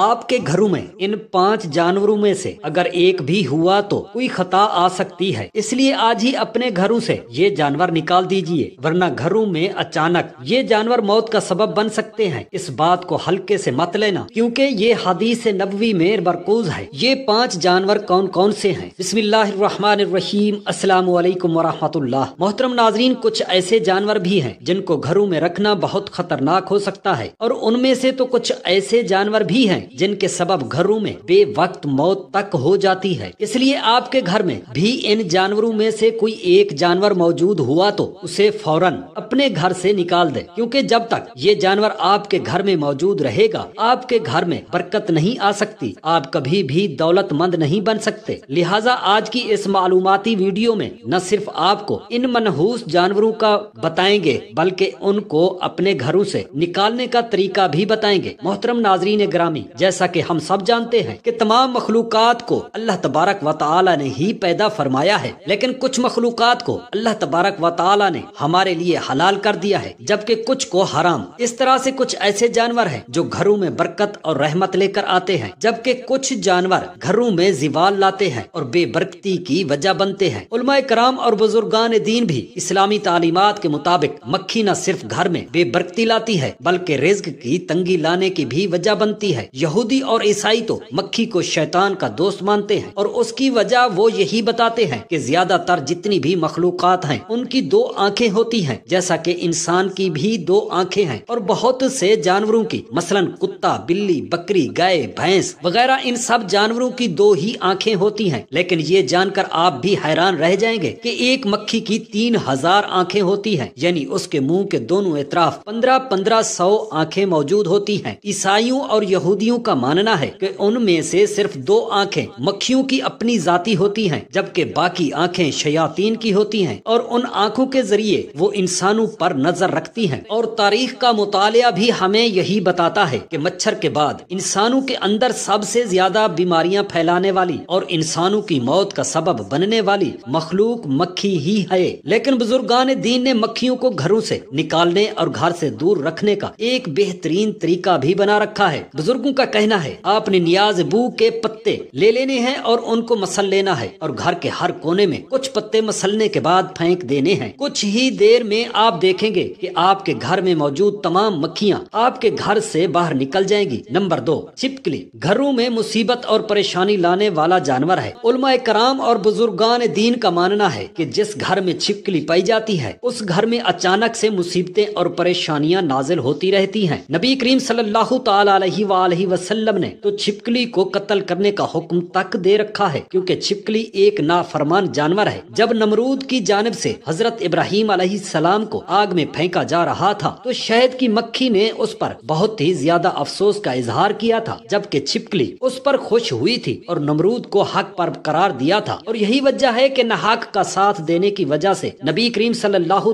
आपके घरों में इन पांच जानवरों में से अगर एक भी हुआ तो कोई खता आ सकती है इसलिए आज ही अपने घरों से ये जानवर निकाल दीजिए वरना घरों में अचानक ये जानवर मौत का सबब बन सकते हैं इस बात को हल्के से मत लेना क्योंकि ये हदीस नबवी में बरकूज है ये पांच जानवर कौन कौन से है बिस्मिल्लाम असलम वरहमतुल्ला मोहतरम नाजरीन कुछ ऐसे जानवर भी है जिनको घरों में रखना बहुत खतरनाक हो सकता है और उनमें से तो कुछ ऐसे जानवर भी है जिनके सबब घरों में बेवक्त मौत तक हो जाती है इसलिए आपके घर में भी इन जानवरों में से कोई एक जानवर मौजूद हुआ तो उसे फौरन अपने घर से निकाल दे क्योंकि जब तक ये जानवर आपके घर में मौजूद रहेगा आपके घर में बरकत नहीं आ सकती आप कभी भी दौलतमंद नहीं बन सकते लिहाजा आज की इस मालूमती वीडियो में न सिर्फ आपको इन मनहूस जानवरों का बताएंगे बल्कि उनको अपने घरों से निकालने का तरीका भी बताएंगे मोहतरम नाजरीन ग्रामीण जैसा कि हम सब जानते हैं कि तमाम मखलूक को अल्लाह तबारक व ने ही पैदा फरमाया है लेकिन कुछ मखलूक को अल्लाह तबारक व ने हमारे लिए हलाल कर दिया है जबकि कुछ को हराम इस तरह ऐसी कुछ ऐसे जानवर है जो घरों में बरकत और रहमत लेकर आते हैं जबकि कुछ जानवर घरों में जीवाल लाते हैं और बेबरकती की वजह बनते हैं उलमा कराम और बुजुर्गान दीन भी इस्लामी तालीमत के मुताबिक मक्खी न सिर्फ घर में बेबरकती लाती है बल्कि रिज्क की तंगी लाने की भी वजह बनती है यहूदी और ईसाई तो मक्खी को शैतान का दोस्त मानते हैं और उसकी वजह वो यही बताते हैं कि ज्यादातर जितनी भी मखलूक हैं उनकी दो आंखें होती हैं जैसा कि इंसान की भी दो आंखें हैं और बहुत से जानवरों की मसलन कुत्ता बिल्ली बकरी गाय भैंस वगैरह इन सब जानवरों की दो ही आंखें होती हैं लेकिन ये जानकर आप भी हैरान रह जाएंगे कि एक मक्खी की तीन हजार आँखें होती हैं यानी उसके मुंह के दोनों एतराफ पंद्रह पंद्रह सौ आँखें मौजूद होती हैं ईसाइयों और यहूदियों मक्खियों का मानना है कि उनमें से सिर्फ दो आंखें मक्खियों की अपनी जाति होती हैं जबकि बाकी आंखें शयातीन की होती हैं और उन आंखों के जरिए वो इंसानों पर नजर रखती हैं और तारीख का मुतालिया भी हमें यही बताता है कि मच्छर के बाद इंसानों के अंदर सबसे ज्यादा बीमारियाँ फैलाने वाली और इंसानों की मौत का सबब बनने वाली मखलूक मक्खी ही है लेकिन बुजुर्गान दीन ने मक्खियों को घरों से निकालने और घर से दूर रखने का एक बेहतरीन तरीका भी बना रखा है बुजुर्गों का का कहना है आपने नियाज बू के पत्ते ले लेने हैं और उनको मसल लेना है और घर के हर कोने में कुछ पत्ते मसलने के बाद फेंक देने हैं कुछ ही देर में आप देखेंगे कि आपके घर में मौजूद तमाम मक्खियाँ आपके घर से बाहर निकल जाएंगी नंबर दो छिपकली घरों में मुसीबत और परेशानी लाने वाला जानवर है उलमा कराम और बुजुर्गान दीन का मानना है की जिस घर में छिपकली पाई जाती है उस घर में अचानक ऐसी मुसीबतें और परेशानियाँ नाजिल होती रहती है नबी करीम सल्लल्लाहु अलैहि वसल्लम ने तो छिपकली को कत्ल करने का हुक्म तक दे रखा है क्योंकि छिपकली एक नाफरमान जानवर है जब नमरूद की जानब से हजरत इब्राहिम सलाम को आग में फेंका जा रहा था तो शहद की मक्खी ने उस पर बहुत ही ज्यादा अफसोस का इजहार किया था जबकि छिपकली उस पर खुश हुई थी और नमरूद को हक पर करार दिया था और यही वजह है की नहाक का साथ देने की वजह से नबी करीम सल्लल्लाहु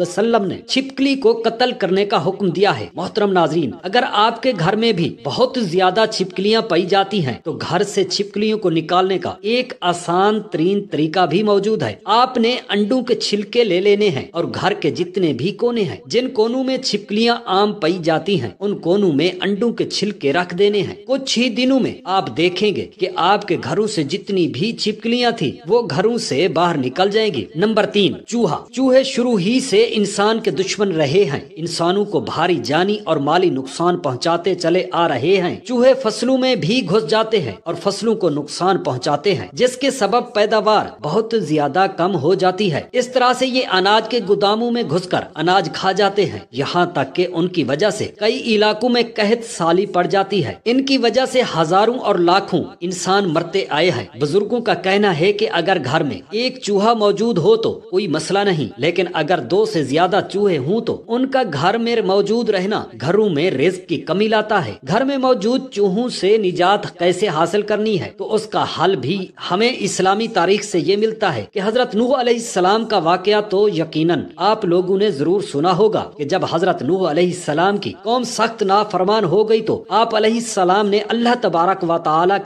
वसल्लम ने छिपकली को कत्ल करने का हुक्म दिया है मोहतरम नाजरीन अगर आपके घर में में भी बहुत ज्यादा छिपकलियाँ पाई जाती हैं तो घर से छिपकलियों को निकालने का एक आसान तरीन तरीका भी मौजूद है आपने अंडों के छिलके ले लेने हैं और घर के जितने भी कोने हैं जिन कोनों में छिपकलियाँ आम पाई जाती हैं उन कोनों में अंडों के छिलके रख देने हैं कुछ ही दिनों में आप देखेंगे कि आपके घरों से जितनी भी छिपकलियाँ थी वो घरों से बाहर निकल जाएगी नंबर तीन चूहा चूहे शुरू ही से इंसान के दुश्मन रहे हैं इंसानों को भारी जानी और माली नुकसान पहुँचाते चले चले आ रहे हैं चूहे फसलों में भी घुस जाते हैं और फसलों को नुकसान पहुंचाते हैं जिसके सबब पैदावार बहुत ज्यादा कम हो जाती है इस तरह से ये अनाज के गोदामों में घुसकर अनाज खा जाते हैं यहाँ तक के उनकी वजह से कई इलाकों में कहत साली पड़ जाती है इनकी वजह से हजारों और लाखों इंसान मरते आए हैं बुजुर्गो का कहना है की अगर घर में एक चूहा मौजूद हो तो कोई मसला नहीं लेकिन अगर दो ऐसी ज्यादा चूहे हूँ तो उनका घर में मौजूद रहना घरों में रिस्क की कमी लाता है है घर में मौजूद चूहों से निजात कैसे हासिल करनी है तो उसका हल भी हमें इस्लामी तारीख से ये मिलता है कि हजरत नूह सलाम का वाकया तो यकीनन आप लोगों ने जरूर सुना होगा कि जब हजरत नूह सलाम की कौम सख्त नाफरमान हो गई तो आप सलाम ने अल्लाह तबारक व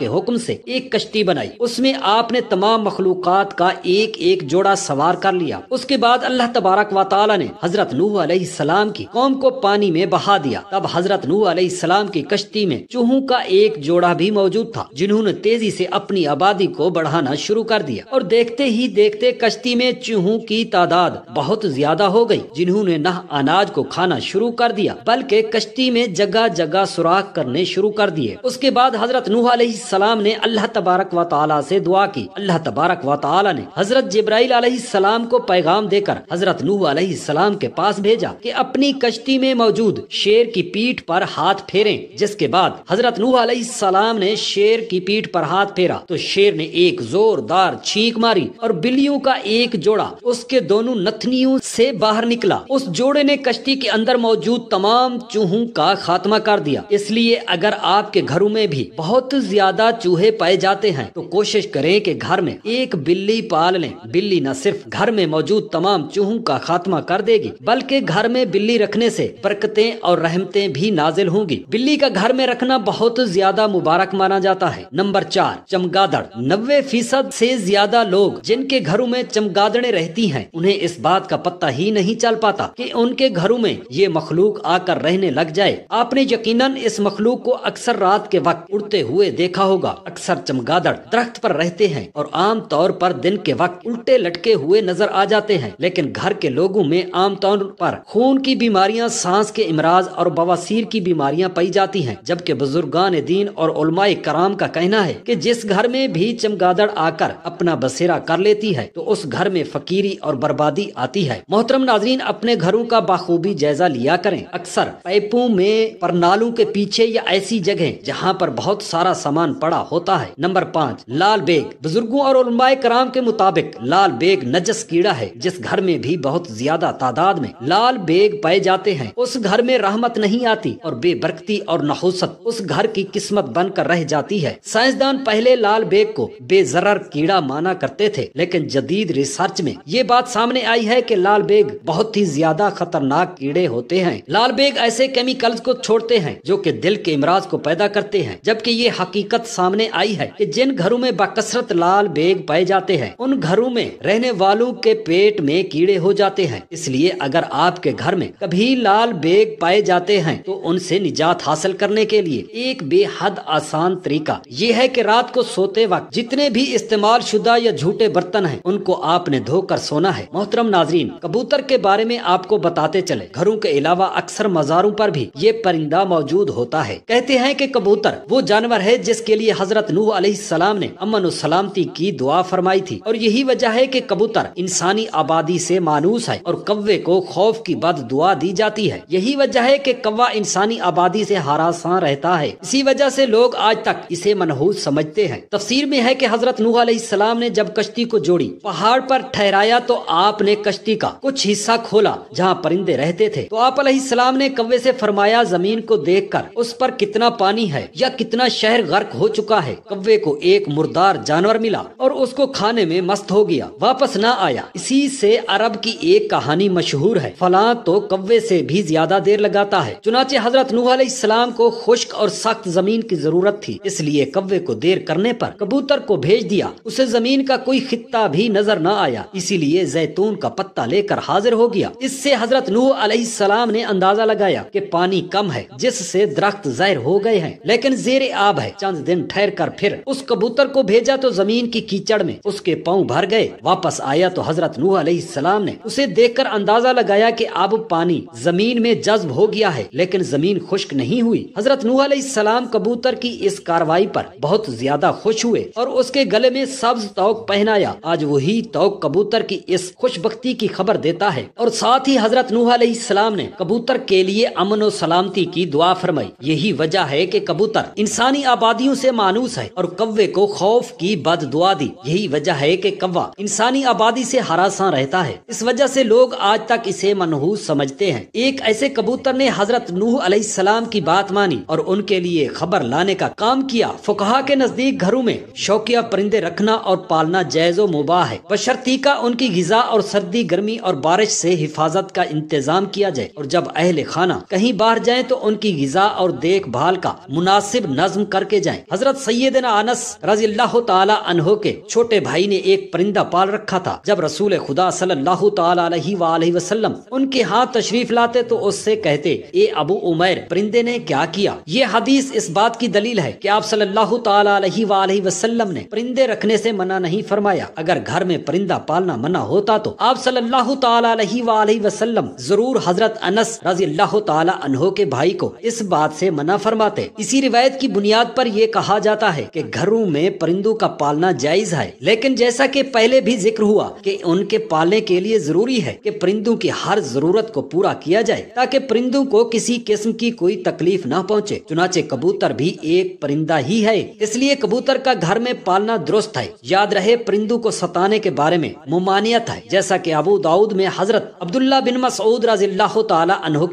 के हुक्म से एक कश्ती बनाई उसमें आपने तमाम मखलूक का एक एक जोड़ा सवार कर लिया उसके बाद अल्लाह तबारक व ने हजरत नूह सलाम की कौम को पानी में बहा दिया तब हजरत नूह सलाम की कश्ती में चूहों का एक जोड़ा भी मौजूद था जिन्होंने तेजी से अपनी आबादी को बढ़ाना शुरू कर दिया और देखते ही देखते कश्ती में चूहों की तादाद बहुत ज्यादा हो गई जिन्होंने न अनाज को खाना शुरू कर दिया बल्कि कश्ती में जगह जगह सुराख करने शुरू कर दिए उसके बाद हजरत नूह सलाम ने अल्लाह तबारक व ताली से दुआ की अल्लाह तबारक व ताली ने हजरत जब्राइल सलाम को पैगाम देकर हजरत नूह सलाम के पास भेजा कि अपनी कश्ती में मौजूद शेर की पीठ पर हाथ फेरें जिसके बाद हजरत नूह सलाम ने शेर की पीठ पर हाथ फेरा तो शेर ने एक जोरदार छींक मारी और बिल्लियों का एक जोड़ा उसके दोनों नथनियों से बाहर निकला उस जोड़े ने कश्ती के अंदर मौजूद तमाम चूहों का खात्मा कर दिया इसलिए अगर आपके घरों में भी बहुत ज्यादा चूहे पाए जाते हैं तो कोशिश करें कि घर में एक बिल्ली पाल लें बिल्ली न सिर्फ घर में मौजूद तमाम चूहों का खात्मा कर देगी बल्कि घर में बिल्ली रखने से बरकतें और रहमतें भी नाजिल होंगी बिल्ली बिल्ली का घर में रखना बहुत ज्यादा मुबारक माना जाता है नंबर चार चमगादड़ नब्बे फीसद से ज्यादा लोग जिनके घरों में चमगादड़े रहती हैं उन्हें इस बात का पता ही नहीं चल पाता कि उनके घरों में ये मखलूक आकर रहने लग जाए आपने यकीनन इस मखलूक को अक्सर रात के वक्त उड़ते हुए देखा होगा अक्सर चमगादड़ दरख्त पर रहते हैं और आम तौर पर दिन के वक्त उल्टे लटके हुए नजर आ जाते हैं लेकिन घर के लोगों में आमतौर पर खून की बीमारियाँ सांस के इमराज और बवासीर की बीमारियाँ पाई जाती जाती हैं जबकि बुजुर्गान दीन और उलमाए कराम का कहना है कि जिस घर में भी चमगादड़ आकर अपना बसेरा कर लेती है तो उस घर में फकीरी और बर्बादी आती है मोहतरम नाजरीन अपने घरों का बाखूबी जायजा लिया करें अक्सर पाइपों में पर नालों के पीछे या ऐसी जगह जहाँ पर बहुत सारा सामान पड़ा होता है नंबर पाँच लाल बेग बुजुर्गो और उलमाए कराम के मुताबिक लाल बेग नजस कीड़ा है जिस घर में भी बहुत ज्यादा तादाद में लाल बेग पाए जाते हैं उस घर में रहमत नहीं आती और बेबरकती और नहुसत उस घर की किस्मत बनकर रह जाती है साइंसदान पहले लाल बेग को बेजर कीड़ा माना करते थे लेकिन जदीद रिसर्च में ये बात सामने आई है कि लाल बेग बहुत ही ज्यादा खतरनाक कीड़े होते हैं लाल बेग ऐसे केमिकल्स को छोड़ते हैं जो की दिल के इमराज को पैदा करते हैं जबकि ये हकीकत सामने आई है की जिन घरों में बकसरत लाल बेग पाए जाते हैं उन घरों में रहने वालों के पेट में कीड़े हो जाते हैं इसलिए अगर आपके घर में कभी लाल बेग पाए जाते हैं तो उनसे निजात हासिल हासिल करने के लिए एक बेहद आसान तरीका ये है कि रात को सोते वक्त जितने भी इस्तेमाल शुदा या झूठे बर्तन हैं उनको आपने धोकर सोना है मोहतरम नाजरीन कबूतर के बारे में आपको बताते चले घरों के अलावा अक्सर मज़ारों पर भी ये परिंदा मौजूद होता है कहते हैं की कबूतर वो जानवर है जिसके लिए हजरत नूह सलाम ने अमन सलामती की दुआ फरमाई थी और यही वजह है की कबूतर इंसानी आबादी ऐसी मानूस है और कव्वे को खौफ की बद दुआ दी जाती है यही वजह है की कौवा इंसानी आबादी ऐसी हरासा रहता है इसी वजह से लोग आज तक इसे मनहूस समझते हैं तफसीर में है कि हजरत नूह सलाम ने जब कश्ती को जोड़ी पहाड़ पर ठहराया तो आपने कश्ती का कुछ हिस्सा खोला जहाँ परिंदे रहते थे तो आप सलाम ने कव्वे से फरमाया जमीन को देख कर उस पर कितना पानी है या कितना शहर गर्क हो चुका है कव्वे को एक मुर्दार जानवर मिला और उसको खाने में मस्त हो गया वापस न आया इसी से अरब की एक कहानी मशहूर है फला तो कव्वे से भी ज्यादा देर लगाता है चुनाचे हजरत नूह सलाम कलाम को खुश्क और सख्त जमीन की जरूरत थी इसलिए कव्वे को देर करने पर कबूतर को भेज दिया उसे जमीन का कोई खिता भी नजर न आया इसीलिए जैतून का पत्ता लेकर हाजिर हो गया इससे हजरत नूह सलाम ने अंदाजा लगाया कि पानी कम है जिससे दरख्त जहर हो गए हैं लेकिन जेर आब है चंद दिन ठहर कर फिर उस कबूतर को भेजा तो जमीन की कीचड़ में उसके पाँव भर गए वापस आया तो हजरत नूह सलाम ने उसे देख कर अंदाजा लगाया की अब पानी जमीन में जज्ब हो गया है लेकिन जमीन खुश्क नहीं हुई हजरत नूह सलाम कबूतर की इस कार्रवाई पर बहुत ज्यादा खुश हुए और उसके गले में सब्ज तोक पहनाया आज वही तोक कबूतर की इस खुशबख्ती की खबर देता है और साथ ही हजरत नूह सलाम ने कबूतर के लिए अमन और सलामती की दुआ फरमाई यही वजह है की कबूतर इंसानी आबादियों ऐसी मानूस है और कव्वे को खौफ की बद दुआ दी यही वजह है की कव्वा इंसानी आबादी ऐसी हरासा रहता है इस वजह ऐसी लोग आज तक इसे मनहूस समझते हैं एक ऐसे कबूतर ने हजरत नूह सलाम की बात बात मानी और उनके लिए खबर लाने का काम किया फुकाहा के नजदीक घरों में शौकिया परिंदे रखना और पालना जायज व मुबाह है बशर्ती का उनकी गजा और सर्दी गर्मी और बारिश से हिफाजत का इंतजाम किया जाए और जब अहल खाना कहीं बाहर जाए तो उनकी गजा और देखभाल का मुनासिब नज्म करके जाए हजरत सैदना अनस रजी अल्लाह तहो के छोटे भाई ने एक परिंदा पाल रखा था जब रसूल खुदा सल्लल्लाहु अलैहि वसल्लम उनके हाथ तशरीफ लाते तो उससे कहते ए अबू उमैर परिंदे ने क्या किया ये हदीस इस बात की दलील है कि आप सल्लल्लाहु अलैहि वसल्लम ने परिंदे रखने से मना नहीं फरमाया अगर घर में परिंदा पालना मना होता तो आप सल्लल्लाहु अलैहि वसल्लम जरूर हजरत अनस रजी अल्लाह तहो के भाई को इस बात से मना फरमाते इसी रिवायत की बुनियाद पर ये कहा जाता है कि घरों में परिंदों का पालना जायज है लेकिन जैसा कि पहले भी जिक्र हुआ कि उनके पालने के लिए जरूरी है कि परिंदों की हर जरूरत को पूरा किया जाए ताकि परिंदों को किसी किस्म की कोई तकलीफ तकलीफ न पहुंचे चुनाचे कबूतर भी एक परिंदा ही है इसलिए कबूतर का घर में पालना दुरुस्त है याद रहे परिंदू को सताने के बारे में मुमानियत है जैसा की अबू दाऊद में हजरत अब्दुल्ला बिन मसऊद रजील्ला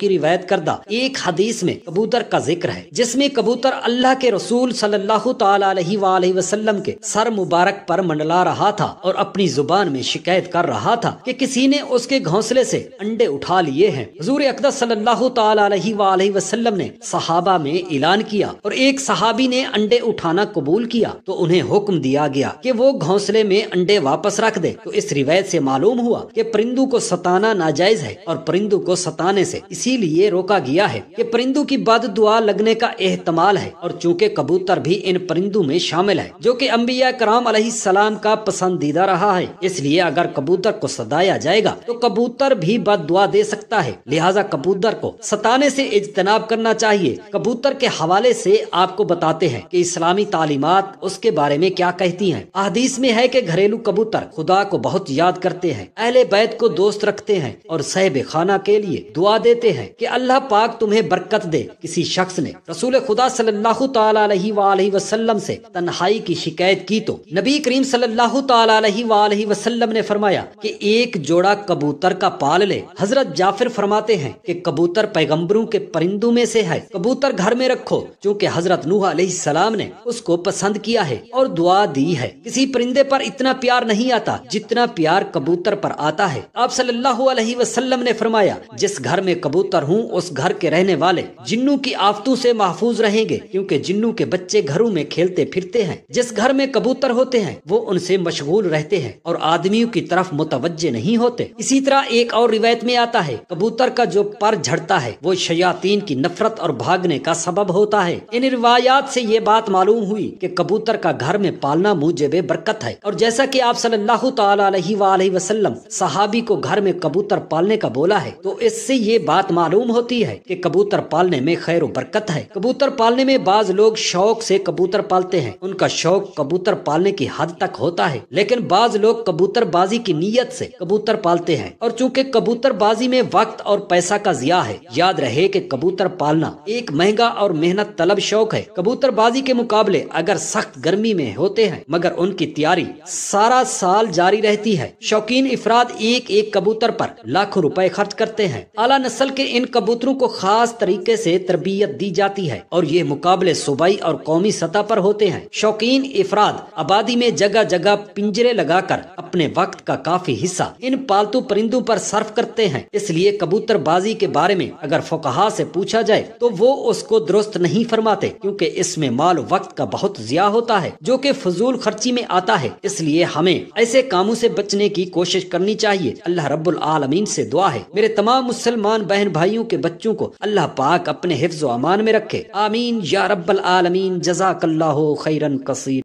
की रिवायत करदा एक हदीस में कबूतर का जिक्र है जिसमे कबूतर अल्लाह के रसूल सल्लल्लाहु अलैहि वसल्लम के सर मुबारक पर मंडला रहा था और अपनी जुबान में शिकायत कर रहा था कि किसी ने उसके घोंसले से अंडे उठा लिए हैं हजूर अकदस सल्लल्लाहु अलैहि वसल्लम ने सहाबा में ऐलान किया और एक सहाबी ने अंडे उठाना कबूल किया तो उन्हें हुक्म दिया गया कि वो घोंसले में अंडे वापस रख दे तो इस रिवायत से मालूम हुआ कि परिंदू को सताना नाजायज है और परिंदू को सताने से इसीलिए रोका गया है कि परिंदू की बद दुआ लगने का एहतमाल है और चूँकि कबूतर भी इन परिंदू में शामिल है जो की अम्बिया कराम सलाम का पसंदीदा रहा है इसलिए अगर कबूतर को सताया जाएगा तो कबूतर भी बद दुआ दे सकता है लिहाजा कबूतर को सताने ऐसी इजतनाब करना चाहिए चाहिए कबूतर के हवाले से आपको बताते हैं कि इस्लामी तालीमत उसके बारे में क्या कहती हैं अहदीस में है कि घरेलू कबूतर खुदा को बहुत याद करते हैं अहले बैत को दोस्त रखते हैं और सहब खाना के लिए दुआ देते हैं कि अल्लाह पाक तुम्हें बरकत दे किसी शख्स ने रसूल खुदा सल्लल्लाहु अलैहि वसल्लम से तन्हाई की शिकायत की तो नबी करीम सल्लल्लाहु अलैहि वसल्लम ने फरमाया कि एक जोड़ा कबूतर का पाल ले हजरत जाफिर फरमाते हैं कि कबूतर पैगम्बरों के परिंदों में से है कबूतर घर में रखो क्योंकि हजरत नूह सलाम ने उसको पसंद किया है और दुआ दी है किसी परिंदे पर इतना प्यार नहीं आता जितना प्यार कबूतर पर आता है आप सल्लल्लाहु अलैहि वसल्लम ने फरमाया जिस घर में कबूतर हूँ उस घर के रहने वाले जिन्नू की आफतों से महफूज रहेंगे क्योंकि जिन्नू के बच्चे घरों में खेलते फिरते हैं जिस घर में कबूतर होते हैं वो उनसे मशगूल रहते हैं और आदमियों की तरफ मुतवजे नहीं होते इसी तरह एक और रिवायत में आता है कबूतर का जो पर झड़ता है वो शयातीन की नफरत और और भागने का सबब होता है इन रिवायात से ये बात मालूम हुई कि कबूतर का घर में पालना मुझे बरकत है और जैसा कि आप सल्लल्लाहु अलैहि वसल्लम सहाबी को घर में कबूतर पालने का बोला है तो इससे ये बात मालूम होती है कि कबूतर पालने में खैर बरकत है कबूतर पालने में बाज लोग शौक से कबूतर पालते हैं उनका शौक कबूतर पालने की हद तक होता है लेकिन बाज लोग कबूतरबाजी की नीयत से कबूतर पालते हैं और चूँकि कबूतरबाजी में वक्त और पैसा का जिया है याद रहे की कबूतर पालना एक महंगा और मेहनत तलब शौक है कबूतरबाजी के मुकाबले अगर सख्त गर्मी में होते हैं मगर उनकी तैयारी सारा साल जारी रहती है शौकीन अफराद एक एक कबूतर पर लाखों रुपए खर्च करते हैं आला नस्ल के इन कबूतरों को खास तरीके से तरबियत दी जाती है और ये मुकाबले सूबाई और कौमी सतह पर होते हैं शौकीन इफराद आबादी में जगह जगह पिंजरे लगाकर अपने वक्त का काफी हिस्सा इन पालतू परिंदों पर सर्फ करते हैं इसलिए कबूतरबाजी के बारे में अगर फोकहा से पूछा जाए तो वो उसको दुरुस्त नहीं फरमाते क्योंकि इसमें माल वक्त का बहुत जिया होता है जो कि फजूल खर्ची में आता है इसलिए हमें ऐसे कामों से बचने की कोशिश करनी चाहिए अल्लाह रब्बुल आलमीन से दुआ है मेरे तमाम मुसलमान बहन भाइयों के बच्चों को अल्लाह पाक अपने हिफ्ज अमान में रखे आमीन या रब्बल आलमीन जजाकल्ला खैरन कसीर